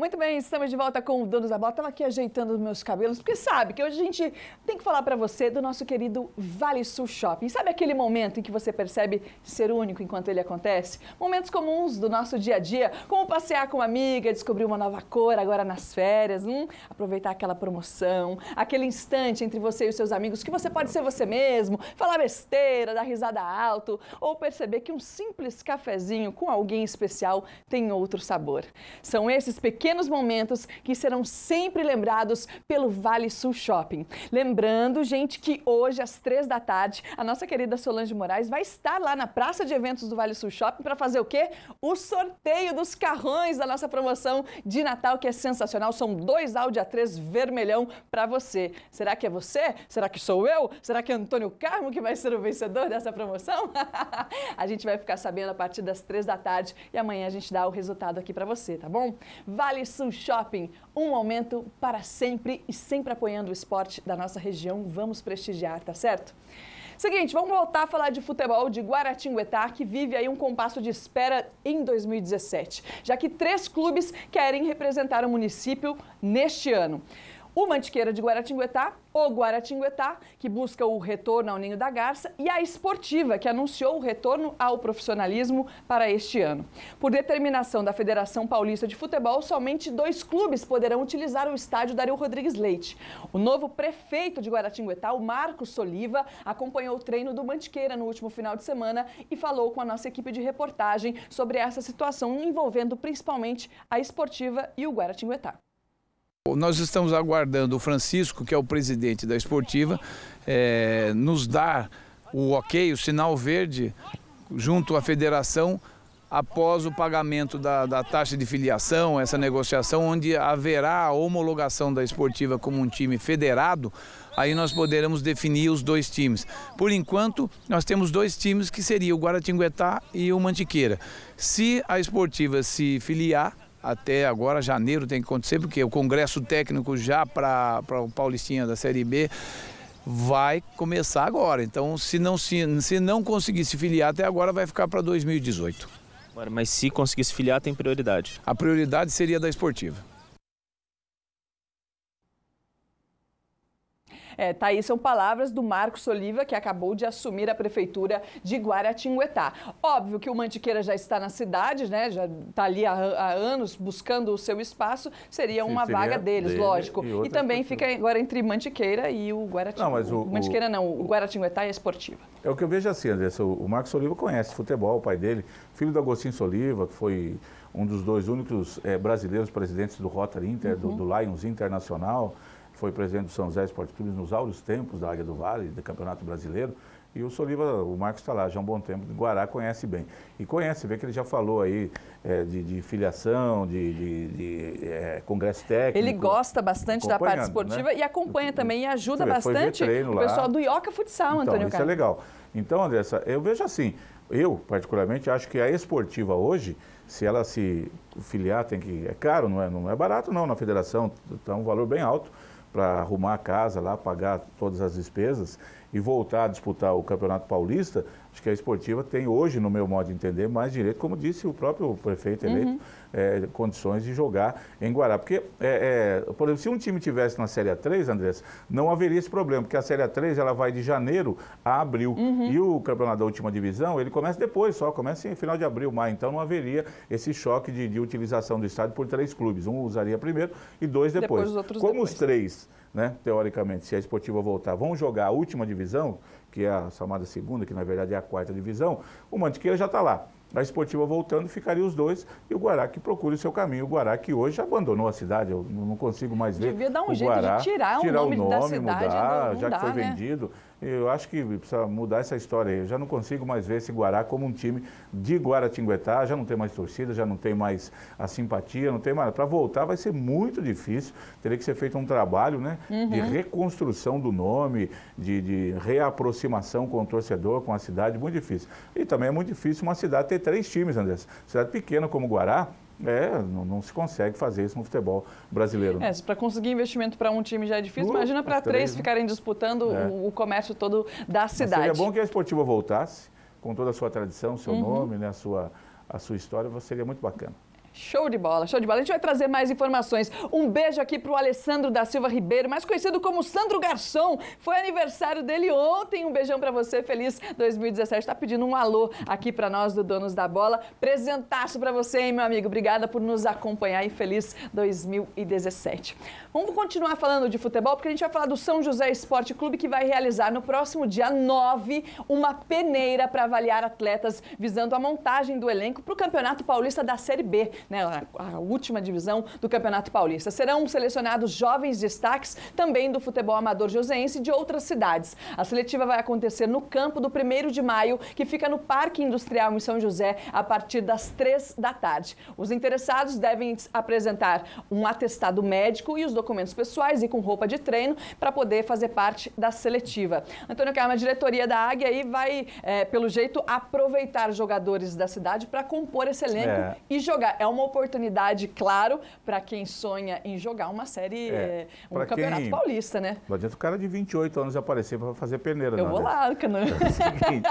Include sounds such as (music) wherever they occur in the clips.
Muito bem, estamos de volta com o Dono da Bota. Estava aqui ajeitando os meus cabelos, porque sabe que hoje a gente tem que falar para você do nosso querido Vale Sul Shopping. Sabe aquele momento em que você percebe ser único enquanto ele acontece? Momentos comuns do nosso dia a dia, como passear com uma amiga, descobrir uma nova cor agora nas férias, hum, aproveitar aquela promoção, aquele instante entre você e os seus amigos que você pode ser você mesmo, falar besteira, dar risada alto ou perceber que um simples cafezinho com alguém especial tem outro sabor. São esses pequenos pequenos momentos que serão sempre lembrados pelo Vale Sul Shopping. Lembrando, gente, que hoje às três da tarde, a nossa querida Solange Moraes vai estar lá na Praça de Eventos do Vale Sul Shopping para fazer o quê? O sorteio dos carrões da nossa promoção de Natal, que é sensacional. São dois Audi A3 vermelhão para você. Será que é você? Será que sou eu? Será que é Antônio Carmo que vai ser o vencedor dessa promoção? (laughs) a gente vai ficar sabendo a partir das três da tarde e amanhã a gente dá o resultado aqui para você, tá bom? Vale Alisson Shopping, um momento para sempre e sempre apoiando o esporte da nossa região. Vamos prestigiar, tá certo? Seguinte, vamos voltar a falar de futebol de Guaratinguetá, que vive aí um compasso de espera em 2017, já que três clubes querem representar o município neste ano o Mantiqueira de Guaratinguetá, o Guaratinguetá, que busca o retorno ao Ninho da Garça, e a Esportiva, que anunciou o retorno ao profissionalismo para este ano. Por determinação da Federação Paulista de Futebol, somente dois clubes poderão utilizar o estádio Dario Rodrigues Leite. O novo prefeito de Guaratinguetá, o Marcos Soliva, acompanhou o treino do Mantiqueira no último final de semana e falou com a nossa equipe de reportagem sobre essa situação envolvendo principalmente a Esportiva e o Guaratinguetá. Nós estamos aguardando o Francisco, que é o presidente da esportiva, é, nos dar o ok, o sinal verde, junto à federação, após o pagamento da, da, taxa de filiação, essa negociação, onde haverá a homologação da esportiva como um time federado, aí nós poderemos definir os dois times. Por enquanto, nós temos dois times que seria o Guaratinguetá e o Mantiqueira. Se a esportiva se filiar, até agora, janeiro, tem que acontecer, porque o Congresso Técnico já para o Paulistinha da Série B vai começar agora. Então, se não, se, se não conseguir se filiar até agora, vai ficar para 2018. Mas se conseguir se filiar, tem prioridade? A prioridade seria da esportiva. É, tá aí, são palavras do Marcos Oliva, que acabou de assumir a prefeitura de Guaratinguetá. Óbvio que o Mantiqueira já está na cidade, né? Já está ali há, há anos buscando o seu espaço, seria Sim, uma seria vaga deles, dele, lógico. E, e também fica agora entre Mantiqueira e o Guaratinguetá. Não, o, o, Mantiqueira não, o Guaratinguetá é esportiva. É o que eu vejo assim, André. o Marcos Oliva conhece futebol, o pai dele, filho do Agostinho Soliva, que foi um dos dois únicos é, brasileiros presidentes do Rotary Inter, uhum. do, do Lions Internacional foi presidente do São José Esporte Clube nos áureos tempos da Águia do Vale, do Campeonato Brasileiro. E o Soliva, o Marcos está lá já há um bom tempo, de Guará conhece bem. E conhece vê que ele já falou aí é, de, de, filiação, de, de, de é, congresso técnico. Ele gosta bastante da parte esportiva né? e acompanha também e ajuda vê, bastante o pessoal do Ioca Futsal, então, Antônio Isso é legal. Então, Andressa, eu vejo assim, eu particularmente acho que a esportiva hoje, se ela se filiar, tem que. É caro, não é, não é barato não na federação, está um valor bem alto para arrumar a casa lá, pagar todas as despesas e voltar a disputar o Campeonato Paulista, acho que a esportiva tem hoje, no meu modo de entender, mais direito, como disse o próprio prefeito eleito, uhum. é, condições de jogar em Guará. Porque, é, é, por exemplo, se um time tivesse na Série 3, Andressa, não haveria esse problema, porque a Série 3 ela vai de janeiro a abril. Uhum. E o campeonato da última divisão, ele começa depois só, começa em final de abril, maio. Então não haveria esse choque de, de utilização do estádio por três clubes. Um usaria primeiro e dois depois. depois os Como depois. os três, né, teoricamente, se a esportiva voltar, vão jogar a última divisão divisão, que é a chamada segunda, que na verdade é a quarta divisão, o Mantiqueira já está lá. A esportiva voltando, ficaria os dois e o Guará que procura o seu caminho. O Guará que hoje abandonou a cidade, eu não consigo mais ver. Devia dar um o jeito Guará, de tirar, tirar o nome, o nome da cidade. Mudar, não, né? não já dá, que foi né? vendido. Eu acho que precisa mudar essa história aí. Eu já não consigo mais ver esse Guará como um time de Guaratinguetá, já não tem mais torcida, já não tem mais a simpatia, não tem mais. Para voltar vai ser muito difícil. Teria que ser feito um trabalho né, uhum. de reconstrução do nome, de, de, reaproximação com o torcedor, com a cidade, muito difícil. E também é muito difícil uma cidade ter três times, Andrés. Cidade pequena como Guará, é, não, não, se consegue fazer isso no futebol brasileiro. É, para conseguir investimento para um time já é difícil, uh, imagina para três, três né? ficarem disputando é. o, o, comércio todo da cidade. seria bom que a esportiva voltasse, com toda a sua tradição, seu uhum. nome, né, a, sua, a sua história, seria muito bacana. Show de bola, show de bola. A gente vai trazer mais informações. Um beijo aqui para o Alessandro da Silva Ribeiro, mais conhecido como Sandro Garçom. Foi aniversário dele ontem. Um beijão para você, feliz 2017. Tá pedindo um alô aqui para nós do Donos da Bola. Presentaço para você, hein, meu amigo. Obrigada por nos acompanhar e feliz 2017. Vamos continuar falando de futebol, porque a gente vai falar do São José Esporte Clube, que vai realizar no próximo dia 9 uma peneira para avaliar atletas visando a montagem do elenco para o Campeonato Paulista da Série B né, a, a última divisão do Campeonato Paulista. Serão selecionados jovens destaques também do futebol amador joseense e de outras cidades. A seletiva vai acontecer no campo do 1 de maio, que fica no Parque Industrial em São José, a partir das 3 da tarde. Os interessados devem apresentar um atestado médico e os documentos pessoais e com roupa de treino para poder fazer parte da seletiva. Antônio Carmo, a diretoria da Águia aí vai, é, pelo jeito, aproveitar jogadores da cidade para compor esse elenco é. e jogar. É uma oportunidade, claro, para quem sonha em jogar uma série, é, é um campeonato quem... paulista, né? Não adianta o cara de 28 anos aparecer para fazer peneira, Eu não, vou lá, que (laughs) É o seguinte,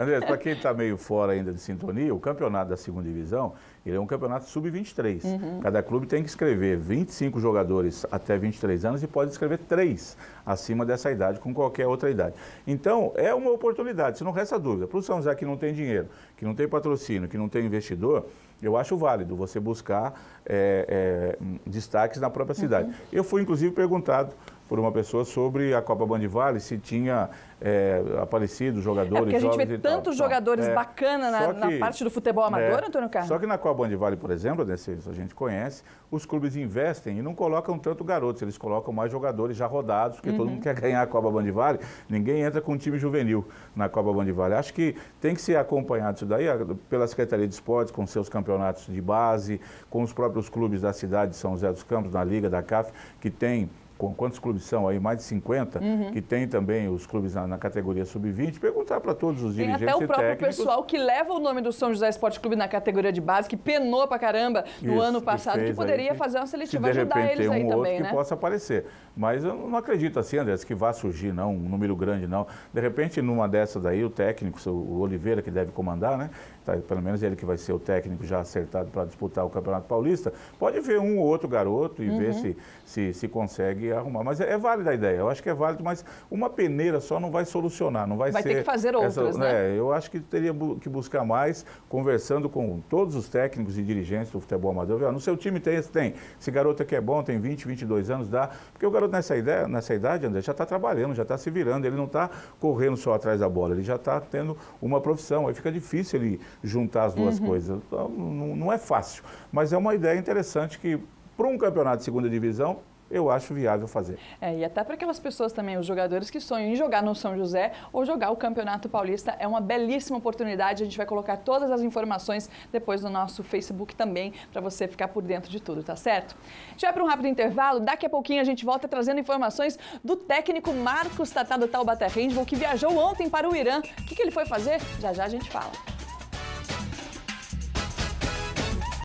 André, para quem está meio fora ainda de sintonia, o campeonato da segunda divisão ele é um campeonato sub-23. Uhum. Cada clube tem que escrever 25 jogadores até 23 anos e pode escrever 3 acima dessa idade, com qualquer outra idade. Então, é uma oportunidade, se não resta dúvida. Para o São José que não tem dinheiro, que não tem patrocínio, que não tem investidor, eu acho válido você buscar é, é, destaques na própria cidade. Uhum. Eu fui, inclusive, perguntado por uma pessoa sobre a Copa Bandivale, se tinha é, aparecido jogadores... É porque a gente vê tantos tal, jogadores é, bacanas na, na, parte do futebol amador, é, Antônio Carlos? Só que na Copa Bandivale, por exemplo, desses né, a gente conhece, os clubes investem e não colocam tanto garotos, eles colocam mais jogadores já rodados, porque uhum. todo mundo quer ganhar a Copa Bandivale, ninguém entra com um time juvenil na Copa Bandivale. Acho que tem que ser acompanhado isso daí pela Secretaria de Esportes, com seus campeonatos de base, com os próprios clubes da cidade de São José dos Campos, na Liga da CAF, que tem com quantos clubes são aí, mais de 50, uhum. que tem também os clubes na, na categoria sub-20, perguntar para todos os dirigentes tem até o próprio pessoal que leva o nome do São José Esporte Clube na categoria de base, que penou para caramba no Isso, ano passado, que, que poderia aí, fazer uma seletiva e ajudar eles um aí também, né? que possa aparecer. Mas eu não acredito assim, André, que vá surgir não, um número grande não. De repente, numa dessas daí, o técnico, o Oliveira, que deve comandar, né? Tá, pelo menos ele que vai ser o técnico já acertado para disputar o Campeonato Paulista, pode ver um ou outro garoto e uhum. ver se, se, se consegue arrumar. Mas é, é, válida a ideia, eu acho que é válido, mas uma peneira só não vai solucionar, não vai, vai ser... Vai ter que fazer outras, né? É, eu acho que teria que buscar mais, conversando com todos os técnicos e dirigentes do futebol amador. Ah, no seu time tem esse? Tem. Esse garoto aqui é bom, tem 20, 22 anos, dá. Porque o garoto nessa, ideia, nessa idade, André, já está trabalhando, já está se virando, ele não está correndo só atrás da bola, ele já está tendo uma profissão. Aí fica difícil ele juntar as duas uhum. coisas. Então, não, não é fácil, mas é uma ideia interessante que para um campeonato de segunda divisão eu acho viável fazer. É, e até para aquelas pessoas também, os jogadores que sonham em jogar no São José ou jogar o Campeonato Paulista, é uma belíssima oportunidade. A gente vai colocar todas as informações depois no nosso Facebook também, para você ficar por dentro de tudo, tá certo? A gente vai para um rápido intervalo, daqui a pouquinho a gente volta trazendo informações do técnico Marcos Tatá do Taubaté Handball, que viajou ontem para o Irã. O que, que ele foi fazer? Já já a gente fala.